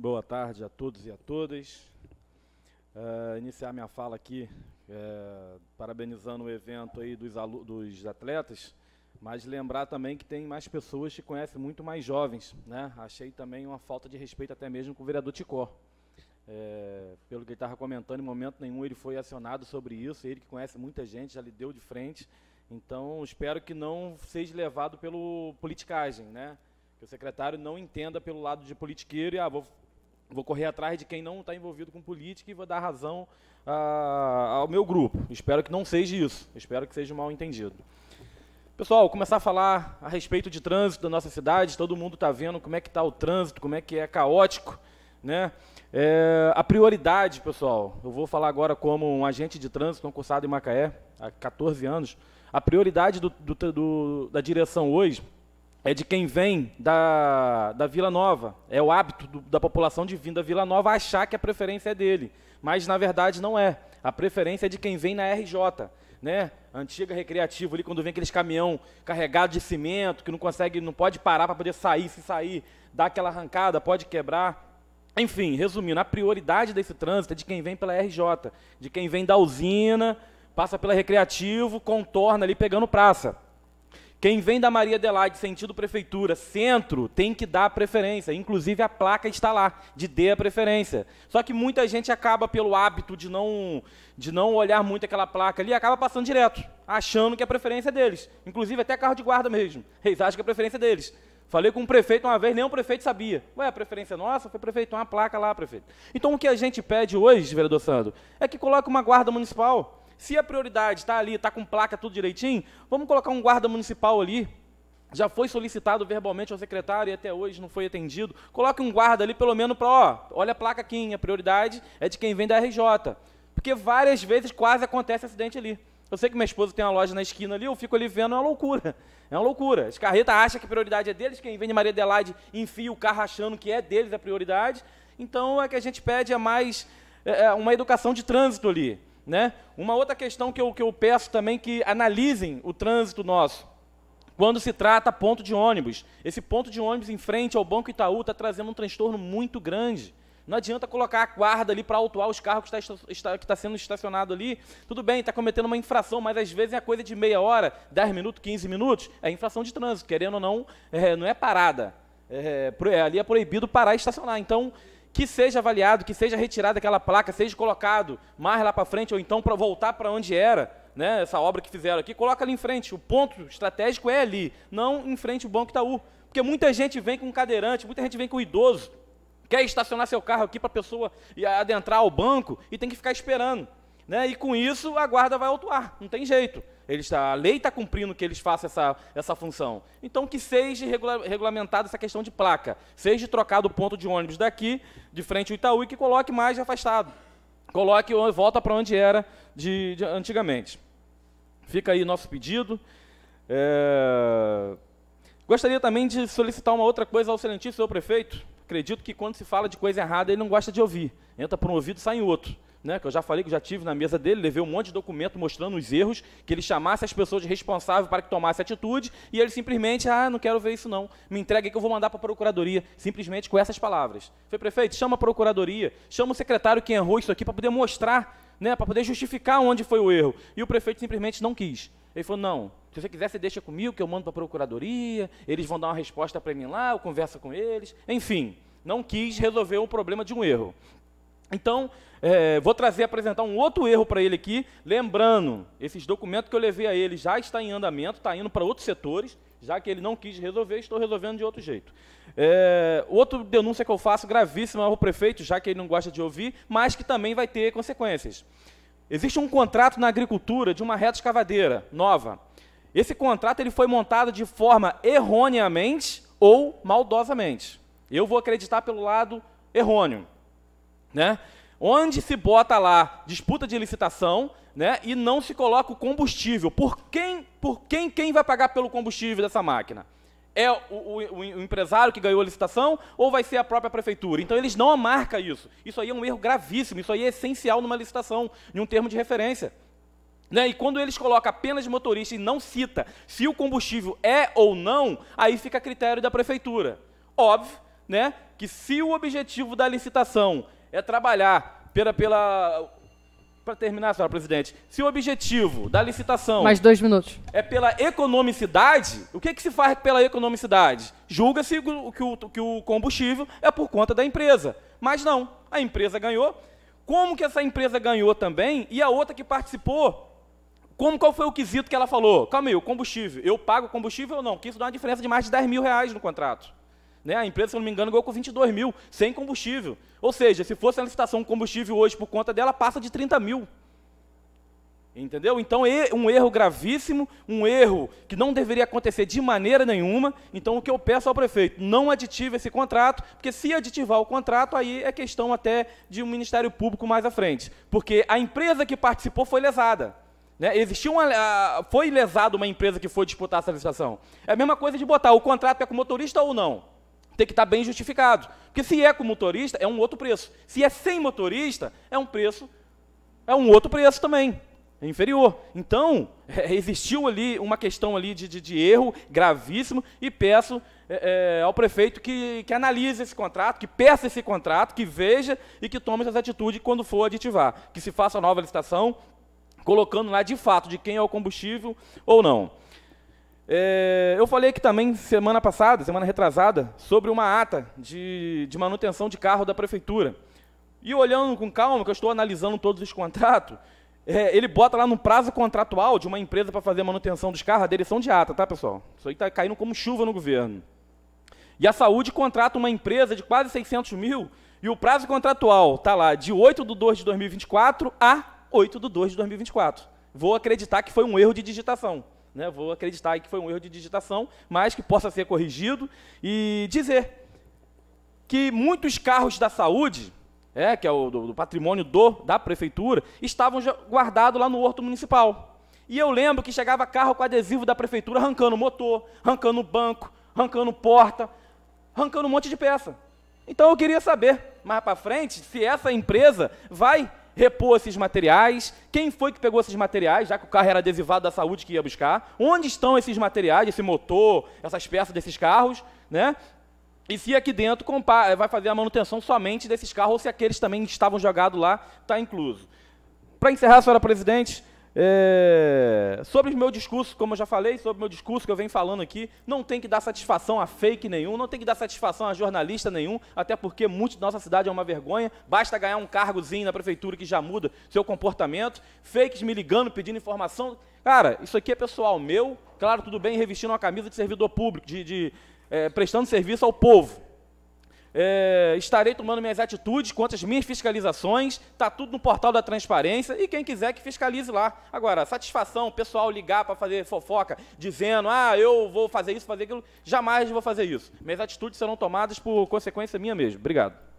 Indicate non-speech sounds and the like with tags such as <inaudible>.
Boa tarde a todos e a todas. Uh, iniciar minha fala aqui uh, parabenizando o evento aí dos, dos, atletas, mas lembrar também que tem mais pessoas que conhecem muito mais jovens. Né? Achei também uma falta de respeito até mesmo com o vereador Ticó. É, pelo que ele estava comentando, em momento nenhum ele foi acionado sobre isso, ele que conhece muita gente, já lhe deu de frente. Então, espero que não seja levado pelo politicagem, né? que o secretário não entenda pelo lado de politiqueiro e ah, vou Vou correr atrás de quem não está envolvido com política e vou dar razão ah, ao meu grupo. Espero que não seja isso. Espero que seja um mal entendido. Pessoal, começar a falar a respeito de trânsito da nossa cidade. Todo mundo está vendo como é que está o trânsito, como é que é caótico. Né? É, a prioridade, pessoal, eu vou falar agora como um agente de trânsito concursado em Macaé, há 14 anos. A prioridade do, do, do, da direção hoje é de quem vem da, da Vila Nova. É o hábito do, da população de vir da Vila Nova achar que a preferência é dele. Mas, na verdade, não é. A preferência é de quem vem na RJ, né? Antiga recreativa ali, quando vem aqueles caminhão carregado de cimento, que não consegue, não pode parar para poder sair, se sair, dá aquela arrancada, pode quebrar. Enfim, resumindo, a prioridade desse trânsito é de quem vem pela RJ, de quem vem da usina, passa pela recreativo, contorna ali pegando praça. Quem vem da Maria Adelaide, sentido prefeitura, centro, tem que dar preferência. Inclusive a placa está lá, de dê a preferência. Só que muita gente acaba pelo hábito de não, de não olhar muito aquela placa ali, acaba passando direto, achando que a é preferência é deles. Inclusive até carro de guarda mesmo. Eles acham que a é preferência é deles. Falei com um prefeito uma vez, nem um prefeito sabia. Ué, a preferência é nossa? Foi prefeito, uma placa lá, prefeito. Então o que a gente pede hoje, vereador Sandro, é que coloque uma guarda municipal. Se a prioridade está ali, está com placa tudo direitinho, vamos colocar um guarda municipal ali. Já foi solicitado verbalmente ao secretário e até hoje não foi atendido. Coloque um guarda ali, pelo menos, para, ó, olha a placa aqui, a prioridade é de quem vem da RJ. Porque várias vezes quase acontece acidente ali. Eu sei que minha esposa tem uma loja na esquina ali, eu fico ali vendo, é uma loucura. É uma loucura. As carretas acham que a prioridade é deles, quem vem de Maria Adelaide enfia o carro achando que é deles a prioridade. Então, é que a gente pede é mais é, é uma educação de trânsito ali. Né? Uma outra questão que eu, que eu peço também que analisem o trânsito nosso. Quando se trata ponto de ônibus, esse ponto de ônibus em frente ao Banco Itaú está trazendo um transtorno muito grande. Não adianta colocar a guarda ali para autuar os carros que está, está tá sendo estacionado ali. Tudo bem, está cometendo uma infração, mas às vezes é coisa de meia hora, 10 minutos, 15 minutos. É infração de trânsito, querendo ou não, é, não é parada. É, é, é ali é proibido parar e estacionar. Então, que seja avaliado, que seja retirada aquela placa, seja colocado mais lá para frente, ou então para voltar para onde era, né, essa obra que fizeram aqui, coloca ali em frente. O ponto estratégico é ali, não em frente ao Banco Itaú. Porque muita gente vem com cadeirante, muita gente vem com idoso, quer estacionar seu carro aqui para a pessoa adentrar ao banco e tem que ficar esperando. Né? E com isso a guarda vai autuar, não tem jeito. Ele está, a lei está cumprindo que eles façam essa, essa função. Então, que seja regula, regulamentada essa questão de placa. Seja trocado o ponto de ônibus daqui, de frente ao Itaú, e que coloque mais afastado. Coloque, volta para onde era de, de, antigamente. Fica aí nosso pedido. É... Gostaria também de solicitar uma outra coisa ao excelentíssimo senhor prefeito. Acredito que quando se fala de coisa errada, ele não gosta de ouvir. Entra por um ouvido, sai em outro né, que eu já falei que já tive na mesa dele, levei um monte de documento mostrando os erros, que ele chamasse as pessoas responsáveis para que tomasse atitude, e ele simplesmente, ah, não quero ver isso não, me entregue que eu vou mandar para a procuradoria, simplesmente com essas palavras. Foi prefeito, chama a procuradoria, chama o secretário que errou isso aqui para poder mostrar, né, para poder justificar onde foi o erro. E o prefeito simplesmente não quis. Ele falou, não, se você quiser, você deixa comigo que eu mando para a procuradoria, eles vão dar uma resposta para mim lá, eu converso com eles, enfim. Não quis resolver o problema de um erro. Então, é, vou trazer, apresentar um outro erro para ele aqui. Lembrando, esses documentos que eu levei a ele já está em andamento, está indo para outros setores, já que ele não quis resolver, estou resolvendo de outro jeito. É, outra denúncia que eu faço, gravíssima ao prefeito, já que ele não gosta de ouvir, mas que também vai ter consequências. Existe um contrato na agricultura de uma reta escavadeira nova. Esse contrato ele foi montado de forma erroneamente ou maldosamente. Eu vou acreditar pelo lado errôneo né? Onde se bota lá disputa de licitação, né? E não se coloca o combustível. Por quem, por quem, quem vai pagar pelo combustível dessa máquina? É o, o, o, empresário que ganhou a licitação ou vai ser a própria prefeitura? Então eles não marcam isso. Isso aí é um erro gravíssimo, isso aí é essencial numa licitação, em um termo de referência. Né? E quando eles colocam apenas motorista e não cita se o combustível é ou não, aí fica a critério da prefeitura. Óbvio né, que se o objetivo da licitação é trabalhar pela. pela para terminar, senhora presidente, se o objetivo da licitação. Mais dois minutos. É pela economicidade, o que, que se faz pela economicidade? Julga-se que o, que o combustível é por conta da empresa. Mas não, a empresa ganhou. Como que essa empresa ganhou também? E a outra que participou como, qual foi o quesito que ela falou? Calma aí, o combustível. Eu pago combustível ou não? Que isso dá uma diferença de mais de 10 mil reais no contrato. Né? A empresa, se não me engano, ganhou com 22 mil, sem combustível. Ou seja, se fosse a licitação combustível hoje por conta dela, passa de 30 mil. Entendeu? Então, é um erro gravíssimo, um erro que não deveria acontecer de maneira nenhuma. Então, o que eu peço ao prefeito, não aditive esse contrato, porque se aditivar o contrato, aí é questão até de um Ministério Público mais à frente. Porque a empresa que participou foi lesada. Né? Existiu uma, a, foi lesada uma empresa que foi disputar essa licitação. É a mesma coisa de botar o contrato é com o motorista ou não tem que estar bem justificado. Porque se é com motorista, é um outro preço. Se é sem motorista, é um preço, é um outro preço também. É inferior. Então, <laughs> é, existiu ali uma questão ali de, de, de erro gravíssimo e peço é, é, ao prefeito que, que analise esse contrato, que peça esse contrato, que veja e que tome essas atitudes quando for aditivar. Que se faça a nova licitação, colocando lá de fato de quem é o combustível ou não. É, eu falei aqui também semana passada, semana retrasada, sobre uma ata de, de manutenção de carro da prefeitura. E olhando com calma, que eu estou analisando todos os contratos, é, ele bota lá no prazo contratual de uma empresa para fazer a manutenção dos carros, a direção de ata, tá, pessoal? Isso aí está caindo como chuva no governo. E a saúde contrata uma empresa de quase 600 mil e o prazo contratual está lá de 8 de 2 de 2024 a 8 de 2 de 2024. Vou acreditar que foi um erro de digitação né, vou acreditar que foi um erro de digitação, mas que possa ser corrigido, e dizer que muitos carros da saúde, é, que é o do, do patrimônio do, da prefeitura, estavam guardados lá no horto municipal. E eu lembro que chegava carro com adesivo da prefeitura arrancando motor, arrancando banco, arrancando porta, arrancando um monte de peça. Então eu queria saber, mais para frente, se essa empresa vai repor esses materiais, quem foi que pegou esses materiais, já que o carro era adesivado da saúde que ia buscar, onde estão esses materiais, esse motor, essas peças desses carros, né? E se aqui dentro eh, vai fazer a manutenção somente desses carros, ou se aqueles também estavam jogados lá, está incluso. Para encerrar, senhora presidente, é, sobre o meu discurso, como eu já falei, sobre o meu discurso que eu venho falando aqui, não tem que dar satisfação a fake nenhum, não tem que dar satisfação a jornalista nenhum, até porque muito da nossa cidade é uma vergonha. Basta ganhar um cargozinho na prefeitura que já muda seu comportamento. Fakes me ligando, pedindo informação. Cara, isso aqui é pessoal meu, claro, tudo bem, revestindo uma camisa de servidor público, de, de é, prestando serviço ao povo é, estarei tomando minhas atitudes quanto às minhas fiscalizações, está tudo no portal da transparência e quem quiser que fiscalize lá. Agora, satisfação, o pessoal ligar para fazer fofoca, dizendo, ah, eu vou fazer isso, fazer aquilo, jamais vou fazer isso. Minhas atitudes serão tomadas por consequência minha mesmo. Obrigado.